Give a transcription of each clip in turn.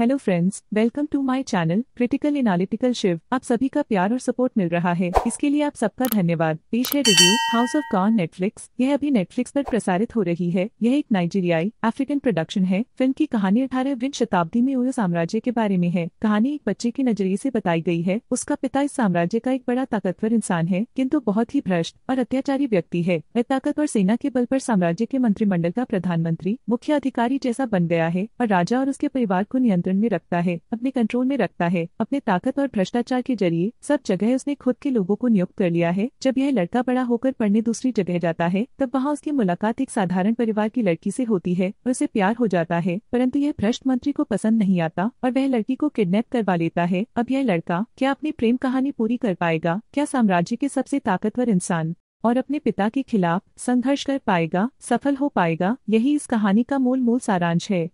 hello friends welcome to my channel critical analytical Shiv आप सभी का प्यार और सपोर्ट मिल रहा है इसके लिए आप सबका धन्यवाद पेश है review house of con Netflix यह अभी नेटफ्लिक्स पर प्रसारित हो रही है यह एक नाइजीरियाई अफ्रीकन प्रोडक्शन है फिल्म की कहानी अठारहवीं शताब्दी में हुए साम्राज्य के बारे में है कहानी एक बच्चे के नजरिए ऐसी बताई गयी है उसका पिता इस साम्राज्य का एक बड़ा ताकतवर इंसान है किन्तु बहुत ही भ्रष्ट और अत्याचारी व्यक्ति है वह ताकत और सेना के बल आरोप साम्राज्य के मंत्रिमंडल का प्रधानमंत्री मुख्य अधिकारी जैसा बन गया है और राजा और उसके परिवार को नियंत्रण नियंत्रण में रखता है अपने कंट्रोल में रखता है अपने ताकत और भ्रष्टाचार के जरिए सब जगह उसने खुद के लोगों को नियुक्त कर लिया है जब यह लड़का बड़ा होकर पढ़ने दूसरी जगह जाता है तब वहाँ उसकी मुलाकात एक साधारण परिवार की लड़की ऐसी होती है और उसे प्यार हो जाता है परन्तु यह भ्रष्ट मंत्री को पसंद नहीं आता और वह लड़की को किडनेप करवा लेता है अब यह लड़का क्या अपनी प्रेम कहानी पूरी कर पाएगा क्या साम्राज्य के सबसे ताकतवर इंसान और अपने पिता के खिलाफ संघर्ष कर पाएगा सफल हो पाएगा यही इस कहानी का मूल मूल सारांश है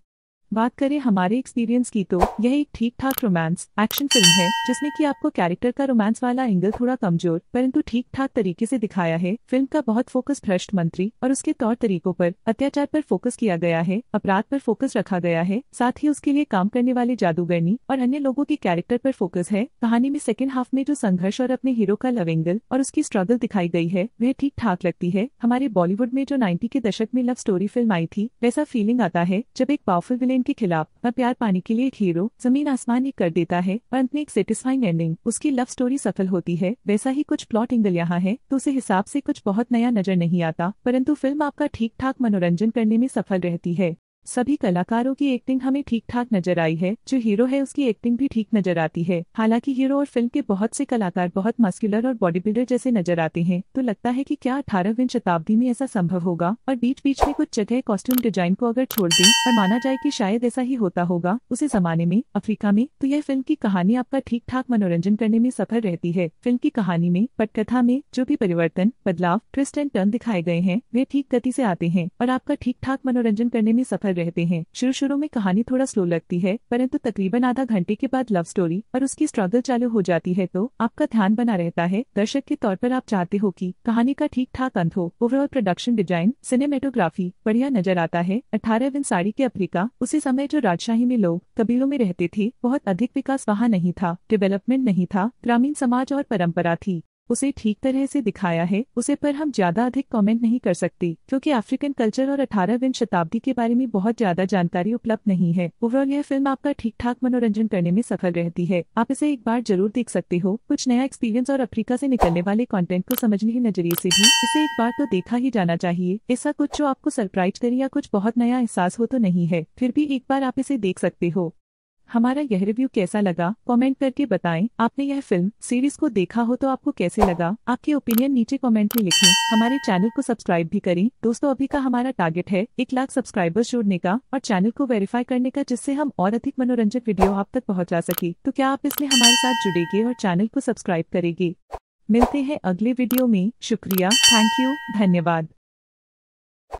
बात करें हमारे एक्सपीरियंस की तो यह एक ठीक ठाक रोमांस एक्शन फिल्म है जिसने कि आपको कैरेक्टर का रोमांस वाला एंगल थोड़ा कमजोर परंतु ठीक ठाक तरीके से दिखाया है फिल्म का बहुत फोकस भ्रष्ट मंत्री और उसके तौर तरीकों पर अत्याचार पर फोकस किया गया है अपराध पर फोकस रखा गया है साथ ही उसके लिए काम करने वाले जादूगरनी और अन्य लोगों के कैरेक्टर पर फोकस है कहानी में सेकेंड हाफ में जो संघर्ष और अपने हीरो का लव एंगल और उसकी स्ट्रगल दिखाई गई है वह ठीक ठाक लगती है हमारे बॉलीवुड में जो नाइन्टी के दशक में लव स्टोरी फिल्म आई थी वैसा फीलिंग आता है जब एक पावरफुल विलेज स्विट्जरलैंड के खिलाफ प्यार पाने के लिए एक हीरो जमीन आसमान एक कर देता है और अंत में एक सेटिस्फाइंग एंडिंग उसकी लव स्टोरी सफल होती है वैसा ही कुछ प्लॉट एंगल यहाँ है तो उसे हिसाब से कुछ बहुत नया नजर नहीं आता परंतु फिल्म आपका ठीक ठाक मनोरंजन करने में सफल रहती है सभी कलाकारों की एक्टिंग हमें ठीक ठाक नजर आई है जो हीरो है उसकी एक्टिंग भी ठीक नजर आती है हालांकि हीरो और फिल्म के बहुत से कलाकार बहुत मस्कुलर और बॉडी बिल्डर जैसे नजर आते हैं तो लगता है कि क्या अठारहवीं शताब्दी में ऐसा संभव होगा और बीच बीच में कुछ जगह कॉस्ट्यूम डिजाइन को अगर छोड़ दें और माना जाए की शायद ऐसा ही होता होगा उसे जमाने में अफ्रीका में तो यह फिल्म की कहानी आपका ठीक ठाक मनोरंजन करने में सफल रहती है फिल्म की कहानी में पटकथा में जो भी परिवर्तन बदलाव ट्विस्ट एंड टर्न दिखाए गए हैं वे ठीक गति ऐसी आते हैं और आपका ठीक ठाक मनोरंजन करने में सफल रहते हैं शुरू शुरू में कहानी थोड़ा स्लो लगती है परंतु तकरीबन आधा घंटे के बाद लव स्टोरी और उसकी स्ट्रगल चालू हो जाती है तो आपका ध्यान बना रहता है दर्शक के तौर पर आप चाहते हो कि कहानी का ठीक ठाक अंत हो ओवरऑल प्रोडक्शन डिजाइन सिनेमेटोग्राफी बढ़िया नजर आता है अठारह विंसारी के अफ्रीका उसी समय जो राजशाही में लोग कबीलों में रहते थे बहुत अधिक विकास वहाँ नहीं था डेवलपमेंट नहीं था ग्रामीण समाज और परम्परा थी उसे ठीक तरह से दिखाया है उसे पर हम ज्यादा अधिक कमेंट नहीं कर सकते क्योंकि अफ्रीकन कल्चर और अठारहवीं शताब्दी के बारे में बहुत ज्यादा जानकारी उपलब्ध नहीं है ओवरऑल यह फिल्म आपका ठीक ठाक मनोरंजन करने में सफल रहती है आप इसे एक बार जरूर देख सकते हो कुछ नया एक्सपीरियंस और अफ्रीका से निकलने वाले कॉन्टेंट को समझने के नजरिए से भी इसे एक बार तो देखा ही जाना चाहिए ऐसा कुछ जो आपको सरप्राइज करे या कुछ बहुत नया एहसास हो तो नहीं है फिर भी एक बार आप इसे देख सकते हो हमारा यह रिव्यू कैसा लगा कमेंट करके बताएं आपने यह फिल्म सीरीज को देखा हो तो आपको कैसे लगा आपके ओपिनियन नीचे कमेंट में लिखें हमारे चैनल को सब्सक्राइब भी करें दोस्तों अभी का हमारा टारगेट है एक लाख सब्सक्राइबर्स जोड़ने का और चैनल को वेरीफाई करने का जिससे हम और अधिक मनोरंजक वीडियो आप तक पहुँचा सके तो क्या आप इसमें हमारे साथ जुड़ेगी और चैनल को सब्सक्राइब करेगी मिलते हैं अगले वीडियो में शुक्रिया थैंक यू धन्यवाद